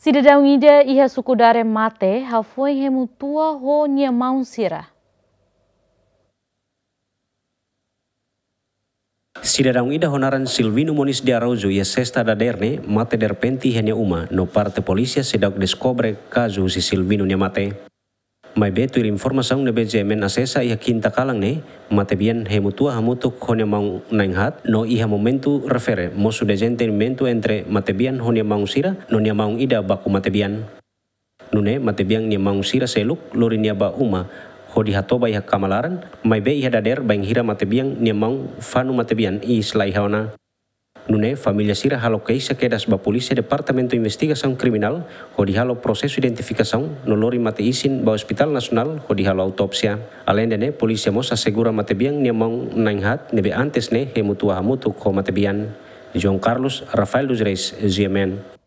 Sidedawida iha dare mate hafoi hemu tua ho nia maunsira. Sidadang ida honaran Silvino Moniz di Araujo ia sesta da derne mate derpenti hanya uma no parte polisia sedak descobre kazu si Silvino nia mate mai betu il informasaung ne beje men asesa ia kinta kalang ne matebian hemutua hamutuk mang maung hat no iha momentu refere mosu de gente mentu entre matebian hone mau sira no nia mang ida baku matebian nune matebian nia mang sira seluk lori nia ba uma hodi hatoba iha kamalaran mai be iha dader baing hira matebian nia mang fanu matebian i slai slaihaona Nune, familia Sira halo keisa isa quedas ba departemen departamento kriminal, ho hodi halo proses identifikasi, nolori lori mate isin ba hospital nasional, hodi halo autopsia. Alain dene polisi polícia mos assegura mate biang ne mong hat, nebe antes ne hemutua hamutuk ho mate biang. Carlos Rafael Luzreis, ZMN.